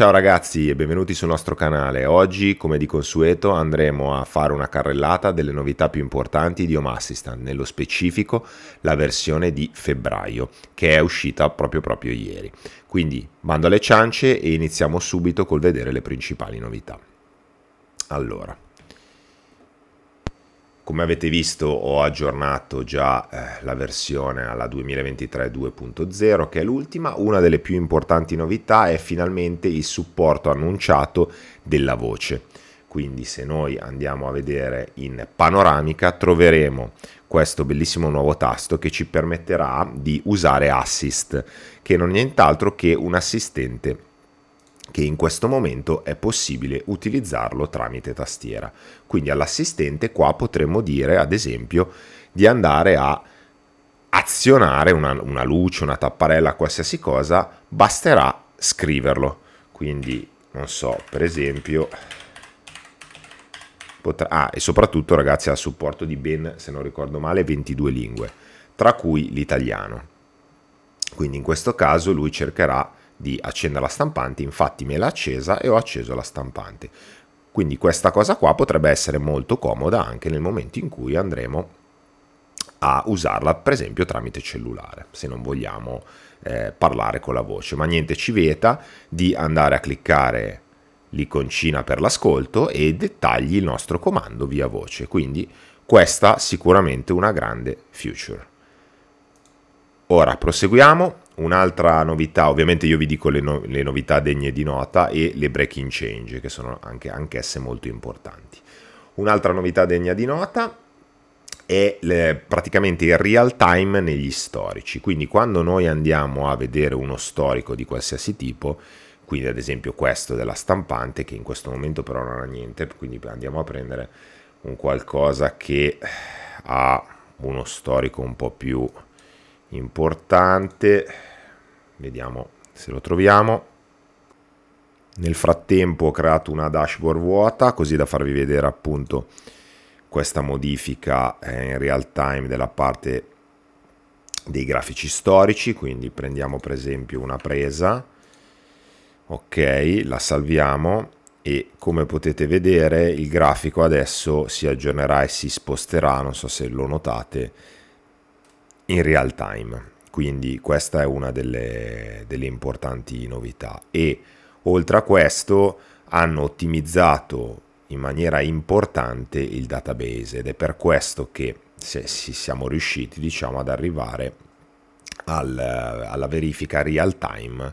Ciao ragazzi e benvenuti sul nostro canale. Oggi, come di consueto, andremo a fare una carrellata delle novità più importanti di Home Assistant, nello specifico la versione di febbraio, che è uscita proprio proprio ieri. Quindi, bando alle ciance e iniziamo subito col vedere le principali novità. Allora, come avete visto ho aggiornato già eh, la versione alla 2023 2.0 che è l'ultima, una delle più importanti novità è finalmente il supporto annunciato della voce. Quindi se noi andiamo a vedere in panoramica troveremo questo bellissimo nuovo tasto che ci permetterà di usare assist, che non è nient'altro che un assistente che in questo momento è possibile utilizzarlo tramite tastiera. Quindi all'assistente qua potremmo dire ad esempio di andare a azionare una, una luce, una tapparella, qualsiasi cosa, basterà scriverlo. Quindi non so, per esempio potrà... ah, e soprattutto ragazzi ha supporto di ben, se non ricordo male, 22 lingue, tra cui l'italiano. Quindi in questo caso lui cercherà di accendere la stampante, infatti me l'ha accesa e ho acceso la stampante. Quindi questa cosa qua potrebbe essere molto comoda anche nel momento in cui andremo a usarla per esempio tramite cellulare, se non vogliamo eh, parlare con la voce. Ma niente ci vieta di andare a cliccare l'iconcina per l'ascolto e dettagli il nostro comando via voce. Quindi questa sicuramente una grande future. Ora proseguiamo, un'altra novità, ovviamente io vi dico le, no- le, novità degne di nota e le breaking change che sono anche, anch'esse molto importanti. Un'altra novità degna di nota è le, praticamente il real time negli storici, quindi quando noi andiamo a vedere uno storico di qualsiasi tipo, quindi ad esempio questo della stampante che in questo momento però non ha niente, quindi andiamo a prendere un qualcosa che ha uno storico un po' più importante. Vediamo se lo troviamo. Nel frattempo ho creato una dashboard vuota così da farvi vedere appunto questa modifica eh, in real time della parte dei grafici storici, quindi prendiamo per esempio una presa, ok, la salviamo e come potete vedere il grafico adesso si aggiornerà e si sposterà, non so se lo notate, in real time. Quindi questa è una delle, delle importanti novità. E oltre a questo hanno ottimizzato in maniera importante il database ed è per questo che se, se siamo riusciti diciamo, ad arrivare al, alla verifica real time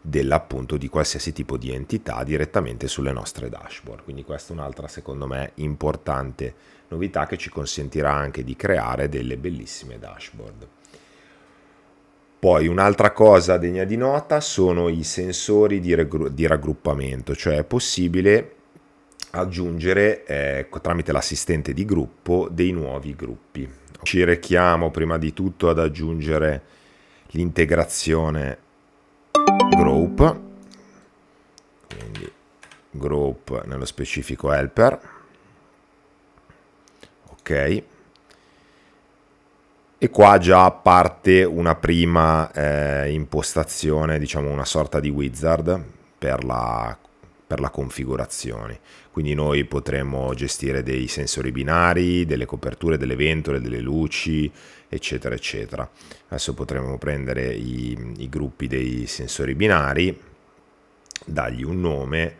dell'appunto di qualsiasi tipo di entità direttamente sulle nostre dashboard. Quindi questa è un'altra secondo me importante novità che ci consentirà anche di creare delle bellissime dashboard. Poi un'altra cosa degna di nota sono i sensori di, regru- di raggruppamento, cioè è possibile aggiungere eh, tramite l'assistente di gruppo dei nuovi gruppi. Ci rechiamo prima di tutto ad aggiungere l'integrazione group quindi group nello specifico helper ok e qua già parte una prima eh, impostazione diciamo una sorta di wizard per la per la configurazione. Quindi noi potremo gestire dei sensori binari, delle coperture, delle ventole, delle luci, eccetera, eccetera. Adesso potremo prendere i, i gruppi dei sensori binari, dargli un nome,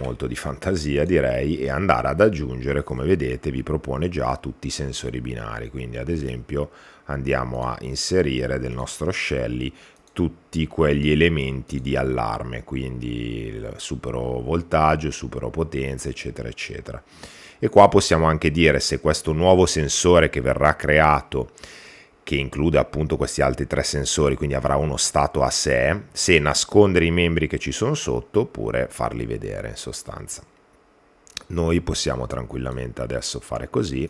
molto di fantasia direi, e andare ad aggiungere, come vedete, vi propone già tutti i sensori binari. Quindi ad esempio andiamo a inserire del nostro Shelly tutti quegli elementi di allarme, quindi supero voltaggio, supero potenza, eccetera, eccetera. E qua possiamo anche dire se questo nuovo sensore che verrà creato, che include appunto questi altri tre sensori, quindi avrà uno stato a sé, se nascondere i membri che ci sono sotto oppure farli vedere in sostanza. Noi possiamo tranquillamente adesso fare così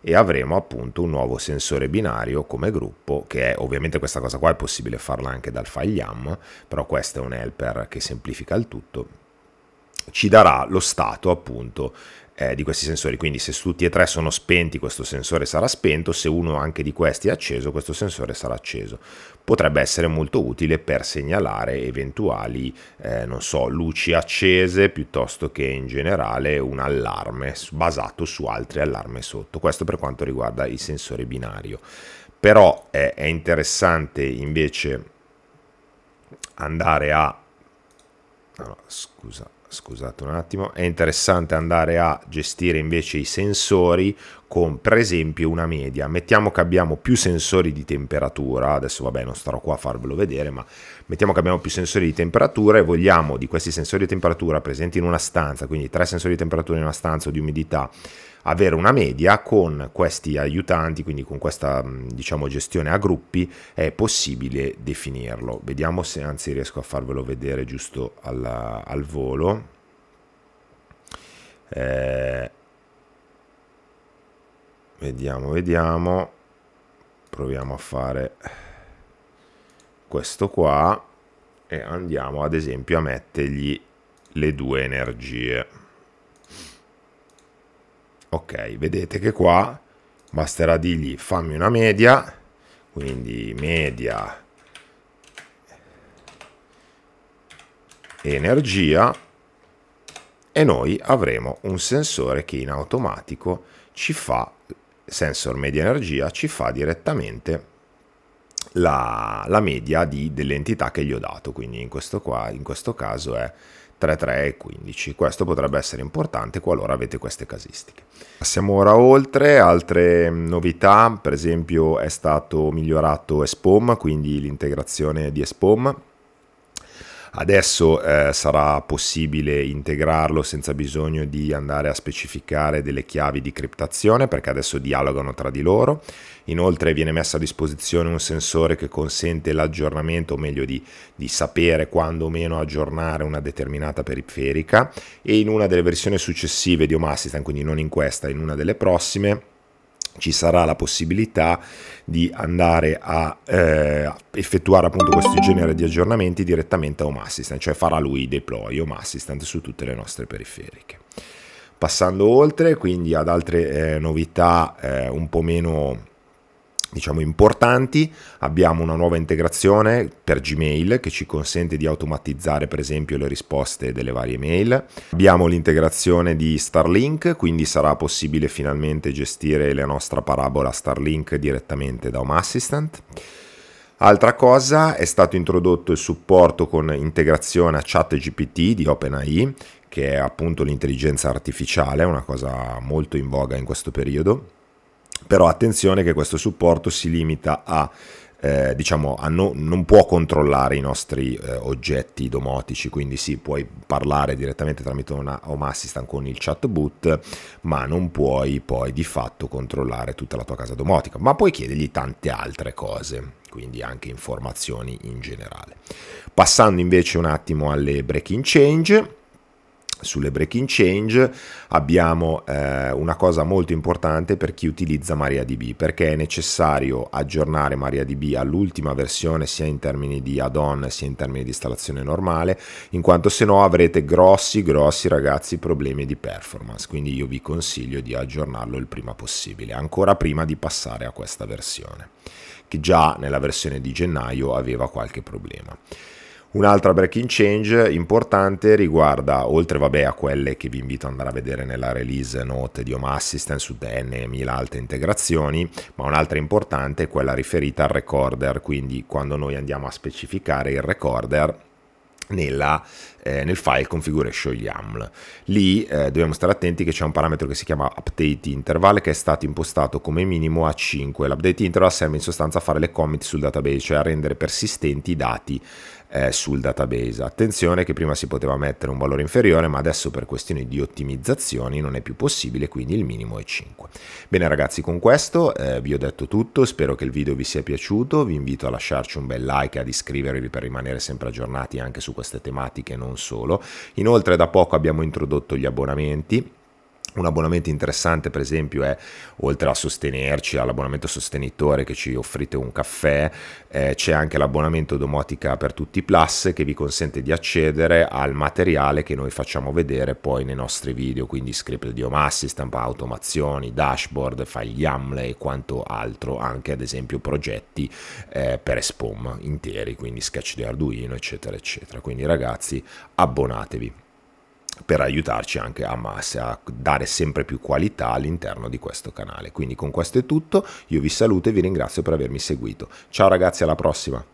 e avremo appunto un nuovo sensore binario come gruppo che è ovviamente questa cosa qua è possibile farla anche dal file YAM però questo è un helper che semplifica il tutto ci darà lo stato appunto eh, di questi sensori. Quindi se tutti e tre sono spenti questo sensore sarà spento, se uno anche di questi è acceso questo sensore sarà acceso. Potrebbe essere molto utile per segnalare eventuali, eh, non so, luci accese piuttosto che in generale un allarme basato su altri allarme sotto. Questo per quanto riguarda il sensore binario. Però eh, è interessante invece andare a... no, scusa, scusate un attimo, è interessante andare a gestire invece i sensori con per esempio una media. Mettiamo che abbiamo più sensori di temperatura, adesso vabbè non starò qua a farvelo vedere, ma mettiamo che abbiamo più sensori di temperatura e vogliamo di questi sensori di temperatura presenti in una stanza, quindi tre sensori di temperatura in una stanza o di umidità, avere una media con questi aiutanti, quindi con questa mm, diciamo gestione a gruppi è possibile definirlo. Vediamo se anzi riesco a farvelo vedere giusto alla, al volo. Eh, vediamo, vediamo, proviamo a fare questo qua e andiamo ad esempio a mettergli le due energie. Ok, vedete che qua basterà dirgli fammi una media, quindi media energia e noi avremo un sensore che in automatico ci fa sensor media energia ci fa direttamente la, la media di, dell'entità che gli ho dato, quindi in questo, qua, in questo caso è 3, 3 e 15. Questo potrebbe essere importante qualora avete queste casistiche. Passiamo ora oltre, altre novità, per esempio è stato migliorato SPOM, quindi l'integrazione di SPOM Adesso eh, sarà possibile integrarlo senza bisogno di andare a specificare delle chiavi di criptazione perché adesso dialogano tra di loro. Inoltre viene messo a disposizione un sensore che consente l'aggiornamento, o meglio di, di sapere quando o meno aggiornare una determinata periferica e in una delle versioni successive di Home quindi non in questa, in una delle prossime, ci sarà la possibilità di andare a eh, effettuare appunto questo genere di aggiornamenti direttamente a Home Assistant, cioè farà lui deploy Home Assistant su tutte le nostre periferiche. Passando oltre, quindi ad altre eh, novità eh, un po' meno diciamo importanti, abbiamo una nuova integrazione per Gmail che ci consente di automatizzare per esempio le risposte delle varie mail, abbiamo l'integrazione di Starlink, quindi sarà possibile finalmente gestire la nostra parabola Starlink direttamente da Home Assistant. Altra cosa è stato introdotto il supporto con integrazione a ChatGPT di OpenAI, che è appunto l'intelligenza artificiale, una cosa molto in voga in questo periodo però attenzione che questo supporto si limita a eh, diciamo a no, non può controllare i nostri eh, oggetti domotici quindi sì puoi parlare direttamente tramite una home assistant con il chatbot ma non puoi poi di fatto controllare tutta la tua casa domotica ma puoi chiedergli tante altre cose quindi anche informazioni in generale passando invece un attimo alle breaking change sulle breaking change abbiamo eh, una cosa molto importante per chi utilizza MariaDB perché è necessario aggiornare MariaDB all'ultima versione sia in termini di add-on sia in termini di installazione normale in quanto se no avrete grossi grossi ragazzi problemi di performance quindi io vi consiglio di aggiornarlo il prima possibile ancora prima di passare a questa versione che già nella versione di gennaio aveva qualche problema Un'altra breaking change importante riguarda, oltre vabbè, a quelle che vi invito ad andare a vedere nella release note di Home Assistant su DN e mille altre integrazioni, ma un'altra importante è quella riferita al recorder, quindi quando noi andiamo a specificare il recorder nella eh, nel file configuration YAML. Lì eh, dobbiamo stare attenti che c'è un parametro che si chiama update interval che è stato impostato come minimo a 5. L'update interval serve in sostanza a fare le commit sul database, cioè a rendere persistenti i dati eh, sul database. Attenzione che prima si poteva mettere un valore inferiore, ma adesso per questioni di ottimizzazioni non è più possibile, quindi il minimo è 5. Bene ragazzi, con questo eh, vi ho detto tutto, spero che il video vi sia piaciuto, vi invito a lasciarci un bel like, e ad iscrivervi per rimanere sempre aggiornati anche su queste tematiche non non solo. Inoltre da poco abbiamo introdotto gli abbonamenti un abbonamento interessante, per esempio, è oltre a sostenerci all'abbonamento sostenitore che ci offrite un caffè, eh, c'è anche l'abbonamento domotica per tutti plus che vi consente di accedere al materiale che noi facciamo vedere poi nei nostri video, quindi script di Omassi, stampa automazioni, dashboard, file YAML e quanto altro, anche ad esempio progetti eh, per SPOM interi, quindi sketch di Arduino, eccetera, eccetera. Quindi ragazzi, abbonatevi per aiutarci anche a, massa, a dare sempre più qualità all'interno di questo canale. Quindi con questo è tutto, io vi saluto e vi ringrazio per avermi seguito. Ciao ragazzi, alla prossima!